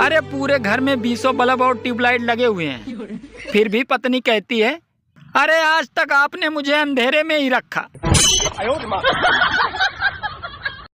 अरे पूरे घर में बीसों बल्ब और ट्यूबलाइट लगे हुए हैं फिर भी पत्नी कहती है अरे आज तक आपने मुझे अंधेरे में ही रखा